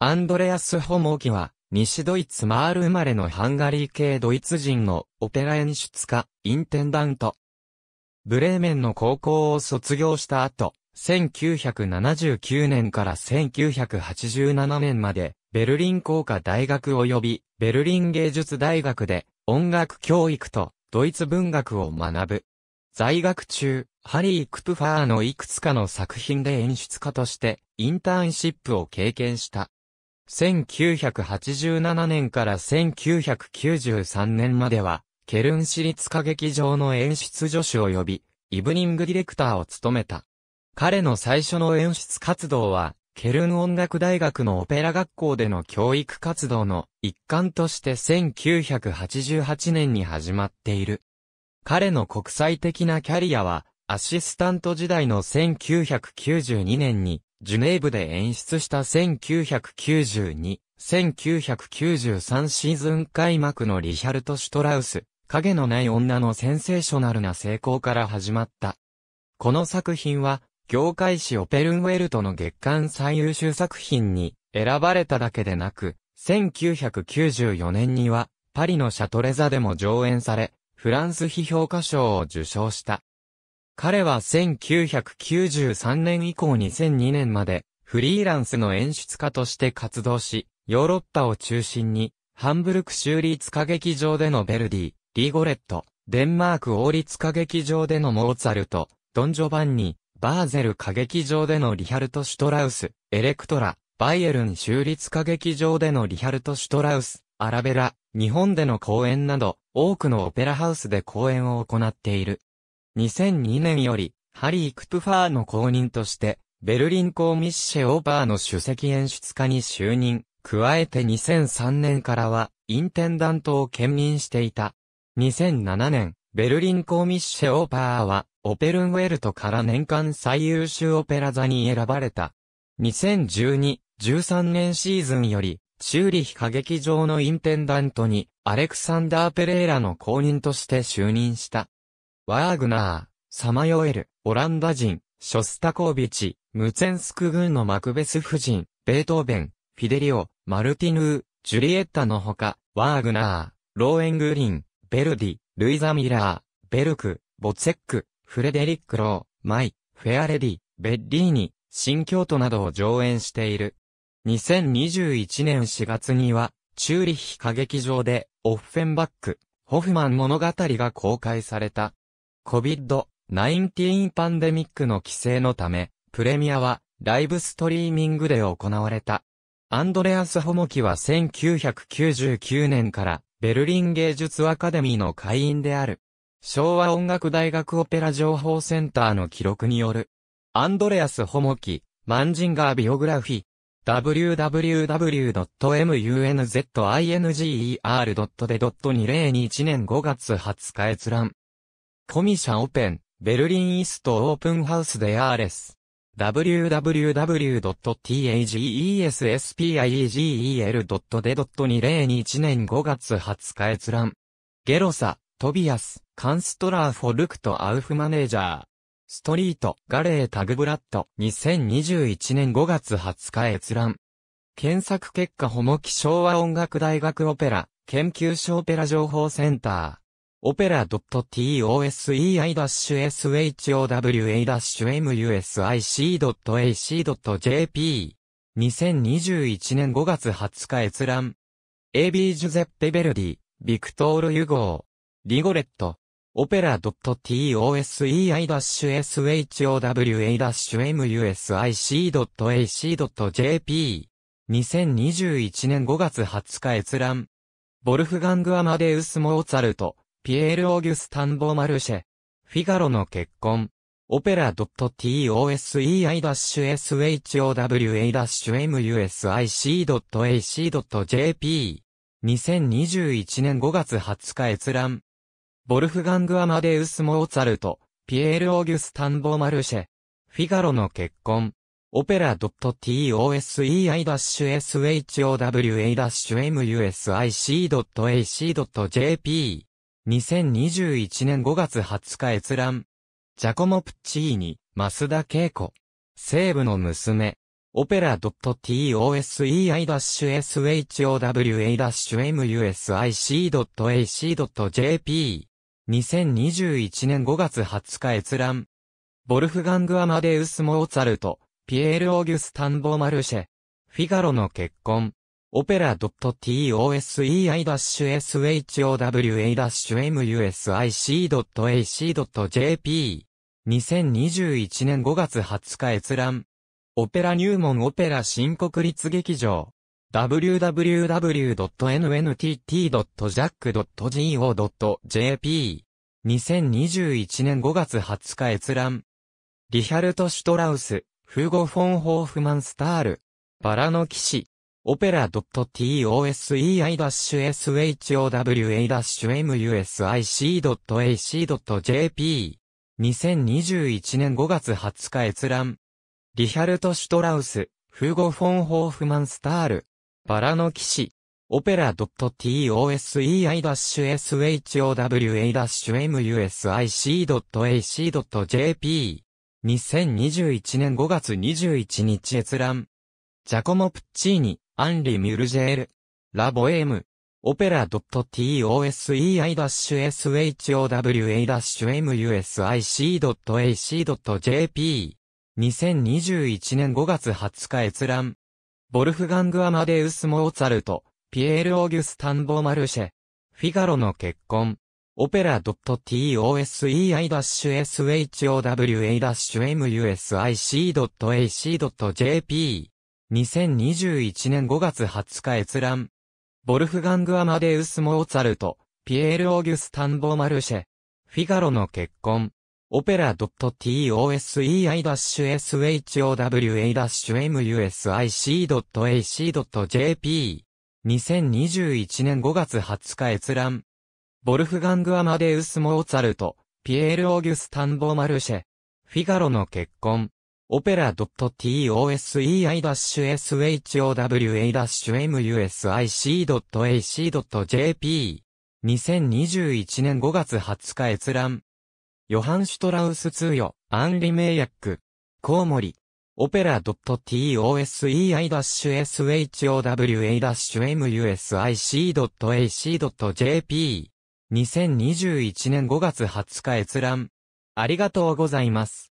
アンドレアス・ホモギは、西ドイツマール生まれのハンガリー系ドイツ人のオペラ演出家、インテンダント。ブレーメンの高校を卒業した後、1979年から1987年まで、ベルリン工科大学及び、ベルリン芸術大学で、音楽教育と、ドイツ文学を学ぶ。在学中、ハリー・クプファーのいくつかの作品で演出家として、インターンシップを経験した。1987年から1993年までは、ケルン市立歌劇場の演出助手を呼び、イブニングディレクターを務めた。彼の最初の演出活動は、ケルン音楽大学のオペラ学校での教育活動の一環として1988年に始まっている。彼の国際的なキャリアは、アシスタント時代の1992年に、ジュネーブで演出した1992、1993シーズン開幕のリヒャルト・シュトラウス、影のない女のセンセーショナルな成功から始まった。この作品は、業界誌オペルンウェルトの月間最優秀作品に選ばれただけでなく、1994年には、パリのシャトレザでも上演され、フランス批評家賞を受賞した。彼は1993年以降2002年までフリーランスの演出家として活動し、ヨーロッパを中心にハンブルク州立歌劇場でのベルディ、リゴレット、デンマーク王立歌劇場でのモーツァルト、ドン・ジョバンニ、バーゼル歌劇場でのリハルト・シュトラウス、エレクトラ、バイエルン州立歌劇場でのリハルト・シュトラウス、アラベラ、日本での公演など、多くのオペラハウスで公演を行っている。2002年より、ハリー・クプファーの後任として、ベルリンコーミッシェ・オーバーの主席演出家に就任。加えて2003年からは、インテンダントを兼任していた。2007年、ベルリンコーミッシェ・オーバーは、オペルンウェルトから年間最優秀オペラ座に選ばれた。2012、13年シーズンより、チューリヒ歌劇場のインテンダントに、アレクサンダー・ペレーラの後任として就任した。ワーグナー、サマヨエル、オランダ人、ショスタコービチ、ムツェンスク軍のマクベス夫人、ベートーベン、フィデリオ、マルティヌー、ジュリエッタのほか、ワーグナー、ローエングリン、ベルディ、ルイザ・ミラー、ベルク、ボツェック、フレデリック・ロー、マイ、フェアレディ、ベッリーニ、新京都などを上演している。2021年4月には、チューリッヒ歌劇場で、オッフェンバック、ホフマン物語が公開された。COVID-19 パンデミックの規制のため、プレミアはライブストリーミングで行われた。アンドレアス・ホモキは1999年からベルリン芸術アカデミーの会員である。昭和音楽大学オペラ情報センターの記録による。アンドレアス・ホモキ、マンジンガー・ビオグラフィー。www.munzinger.de.2 0 2 1年5月20日閲覧。コミシャオペン、ベルリンイストオープンハウスでアーレス。w w w t a g e s p i e g e l d e 2 0 2 1年5月20日閲覧。ゲロサ、トビアス、カンストラーフォルクトアウフマネージャー。ストリート、ガレータグブラッド、2021年5月20日閲覧。検索結果ホモキ昭和音楽大学オペラ、研究所オペラ情報センター。opera.tosei-showa-music.jp 2021年5月20日閲覧 AB ジュゼッペ・ベルディ、ビクトール・ユゴー、リゴレット、オペラ .tosei-showa-music.jp 2021年5月20日閲覧ボルフガング・アマデウス・モーツァルトピエール・オーギュスタン・ボーマルシェ、フィガロの結婚、オペラ .tosei-showa-music.ac.jp 2021年5月20日閲覧。ボルフガング・アマデウス・モーツァルト、ピエール・オーギュスタン・ボーマルシェ、フィガロの結婚、オペラ .tosei-showa-music.ac.jp 2021年5月20日閲覧。ジャコモ・プッチーニ、増田恵子。西部の娘。オペラ .tosei-showa-music.jp。2021年5月20日閲覧。ボルフガング・アマデウス・モーツァルト、ピエール・オーギュスタンボ・マルシェ。フィガロの結婚。opera.tosei-showa-music.jp a c 2021年5月20日閲覧。オペラ入門オペラ新国立劇場。www.nnntt.jack.go.jp 2021年5月20日閲覧。リヒャルト・シュトラウス、フーゴ・フォン・ホーフマン・スタール。バラの騎士。opera.toei-showa-music.jp。2021年5月20日閲覧。リヒャルト・シュトラウス、フーゴ・フォン・ホーフマン・スタール。バラの騎士。オペラ .tosei-showa-music.jp。2021年5月21日閲覧。ジャコモ・プッチーニ、アンリ・ミュルジェール。ラボエーム。オペラ .tosei-showa-music.jp。2021年5月20日閲覧。ボルフガング・アマデウス・モーツァルト、ピエール・オーギュスタン・ボ・マルシェ。フィガロの結婚。オペラ .tosei-showa-music.jp。2021年5月20日閲覧。ボルフガング・アマデウス・モーツァルト、ピエール・オーギュスタン・ボ・マルシェ。フィガロの結婚。オペラ .tosei-showa-music.ac.jp。2021年5月20日閲覧。ボルフガング・アマデウス・モーツァルト、ピエール・オーギュスタン・ボ・マルシェ。フィガロの結婚。opera.tosei-showa-music.jp。2021年5月20日閲覧。ヨハン・シュトラウス通よ、アンリメイヤック。コウモリ。opera.tosei-showa-music.jp c a。2021年5月20日閲覧。ありがとうございます。